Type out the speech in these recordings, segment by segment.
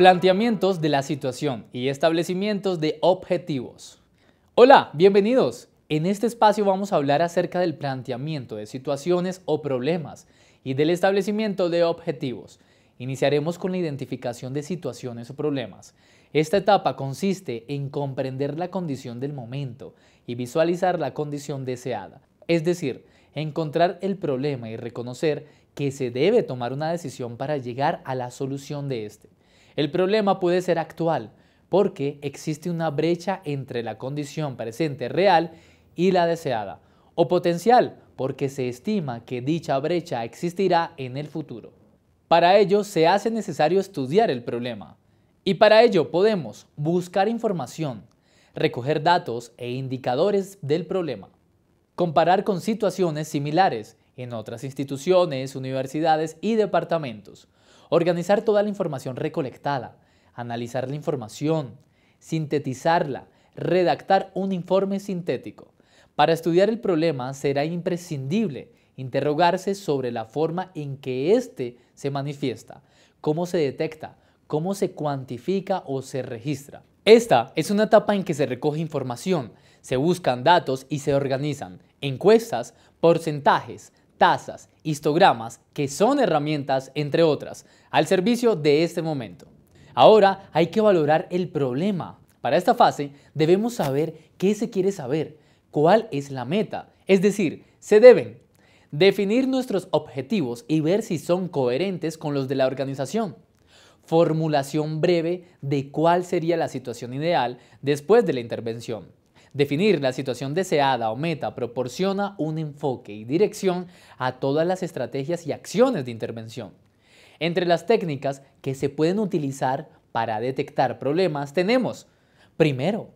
Planteamientos de la situación y establecimientos de objetivos. Hola, bienvenidos. En este espacio vamos a hablar acerca del planteamiento de situaciones o problemas y del establecimiento de objetivos. Iniciaremos con la identificación de situaciones o problemas. Esta etapa consiste en comprender la condición del momento y visualizar la condición deseada, es decir, encontrar el problema y reconocer que se debe tomar una decisión para llegar a la solución de este. El problema puede ser actual, porque existe una brecha entre la condición presente real y la deseada, o potencial, porque se estima que dicha brecha existirá en el futuro. Para ello se hace necesario estudiar el problema, y para ello podemos buscar información, recoger datos e indicadores del problema, comparar con situaciones similares en otras instituciones, universidades y departamentos, Organizar toda la información recolectada, analizar la información, sintetizarla, redactar un informe sintético. Para estudiar el problema será imprescindible interrogarse sobre la forma en que éste se manifiesta, cómo se detecta, cómo se cuantifica o se registra. Esta es una etapa en que se recoge información, se buscan datos y se organizan encuestas, porcentajes, tasas, histogramas, que son herramientas, entre otras, al servicio de este momento. Ahora hay que valorar el problema. Para esta fase debemos saber qué se quiere saber, cuál es la meta. Es decir, se deben definir nuestros objetivos y ver si son coherentes con los de la organización. Formulación breve de cuál sería la situación ideal después de la intervención Definir la situación deseada o meta proporciona un enfoque y dirección a todas las estrategias y acciones de intervención. Entre las técnicas que se pueden utilizar para detectar problemas tenemos, primero,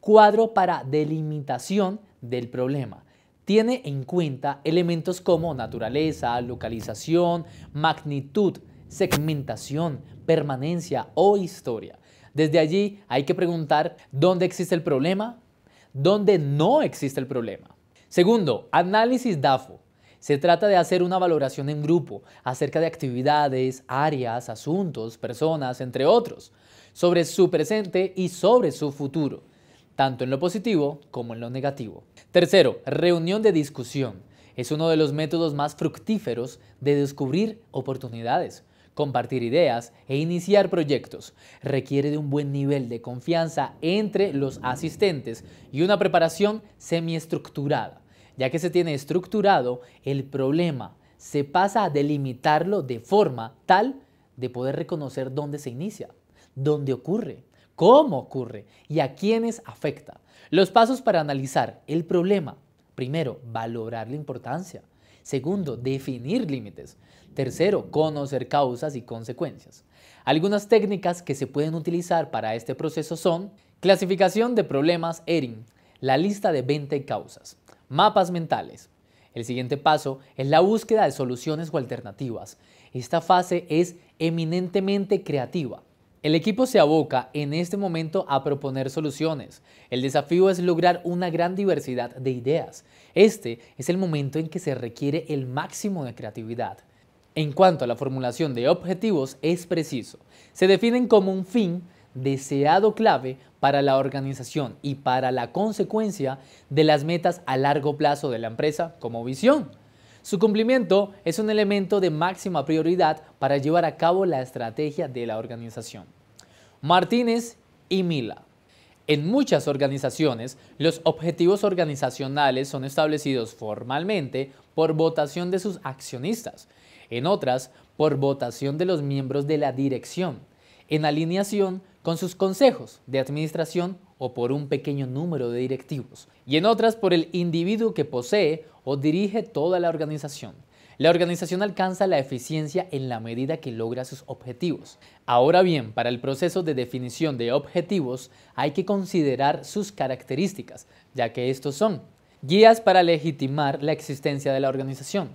cuadro para delimitación del problema. Tiene en cuenta elementos como naturaleza, localización, magnitud, segmentación, permanencia o historia. Desde allí hay que preguntar dónde existe el problema, donde no existe el problema. Segundo, análisis DAFO. Se trata de hacer una valoración en grupo acerca de actividades, áreas, asuntos, personas, entre otros, sobre su presente y sobre su futuro, tanto en lo positivo como en lo negativo. Tercero, reunión de discusión. Es uno de los métodos más fructíferos de descubrir oportunidades, compartir ideas e iniciar proyectos. Requiere de un buen nivel de confianza entre los asistentes y una preparación semiestructurada, ya que se tiene estructurado el problema, se pasa a delimitarlo de forma tal de poder reconocer dónde se inicia, dónde ocurre, cómo ocurre y a quiénes afecta. Los pasos para analizar el problema. Primero, valorar la importancia. Segundo, definir límites. Tercero, conocer causas y consecuencias. Algunas técnicas que se pueden utilizar para este proceso son clasificación de problemas ERIN, la lista de 20 causas, mapas mentales. El siguiente paso es la búsqueda de soluciones o alternativas. Esta fase es eminentemente creativa el equipo se aboca en este momento a proponer soluciones. El desafío es lograr una gran diversidad de ideas. Este es el momento en que se requiere el máximo de creatividad. En cuanto a la formulación de objetivos, es preciso. Se definen como un fin deseado clave para la organización y para la consecuencia de las metas a largo plazo de la empresa como visión. Su cumplimiento es un elemento de máxima prioridad para llevar a cabo la estrategia de la organización. Martínez y Mila. En muchas organizaciones, los objetivos organizacionales son establecidos formalmente por votación de sus accionistas, en otras por votación de los miembros de la dirección en alineación con sus consejos de administración o por un pequeño número de directivos, y en otras por el individuo que posee o dirige toda la organización. La organización alcanza la eficiencia en la medida que logra sus objetivos. Ahora bien, para el proceso de definición de objetivos hay que considerar sus características, ya que estos son guías para legitimar la existencia de la organización,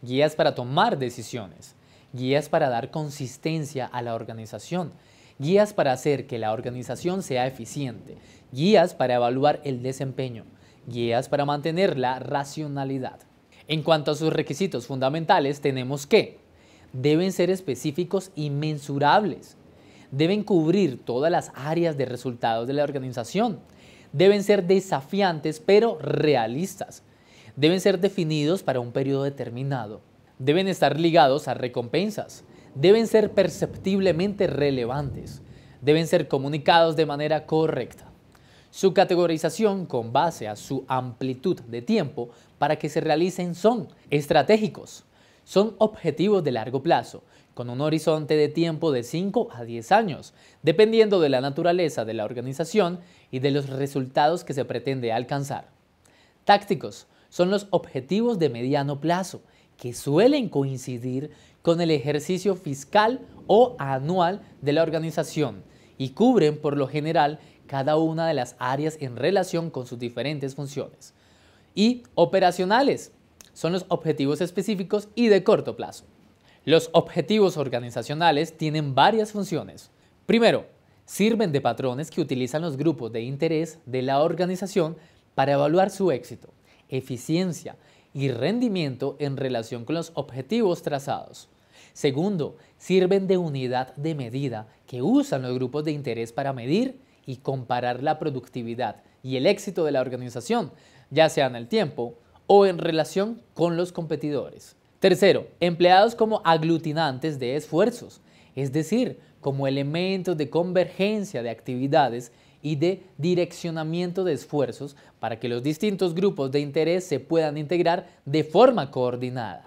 guías para tomar decisiones, guías para dar consistencia a la organización, guías para hacer que la organización sea eficiente, guías para evaluar el desempeño, guías para mantener la racionalidad. En cuanto a sus requisitos fundamentales, tenemos que deben ser específicos y mensurables, deben cubrir todas las áreas de resultados de la organización, deben ser desafiantes pero realistas, deben ser definidos para un periodo determinado, deben estar ligados a recompensas, deben ser perceptiblemente relevantes, deben ser comunicados de manera correcta. Su categorización con base a su amplitud de tiempo para que se realicen son estratégicos, son objetivos de largo plazo, con un horizonte de tiempo de 5 a 10 años, dependiendo de la naturaleza de la organización y de los resultados que se pretende alcanzar. Tácticos son los objetivos de mediano plazo, que suelen coincidir con el ejercicio fiscal o anual de la organización y cubren por lo general cada una de las áreas en relación con sus diferentes funciones. Y operacionales son los objetivos específicos y de corto plazo. Los objetivos organizacionales tienen varias funciones. Primero, sirven de patrones que utilizan los grupos de interés de la organización para evaluar su éxito, eficiencia y rendimiento en relación con los objetivos trazados. Segundo, sirven de unidad de medida que usan los grupos de interés para medir y comparar la productividad y el éxito de la organización, ya sea en el tiempo o en relación con los competidores. Tercero, empleados como aglutinantes de esfuerzos, es decir, como elementos de convergencia de actividades y de direccionamiento de esfuerzos para que los distintos grupos de interés se puedan integrar de forma coordinada.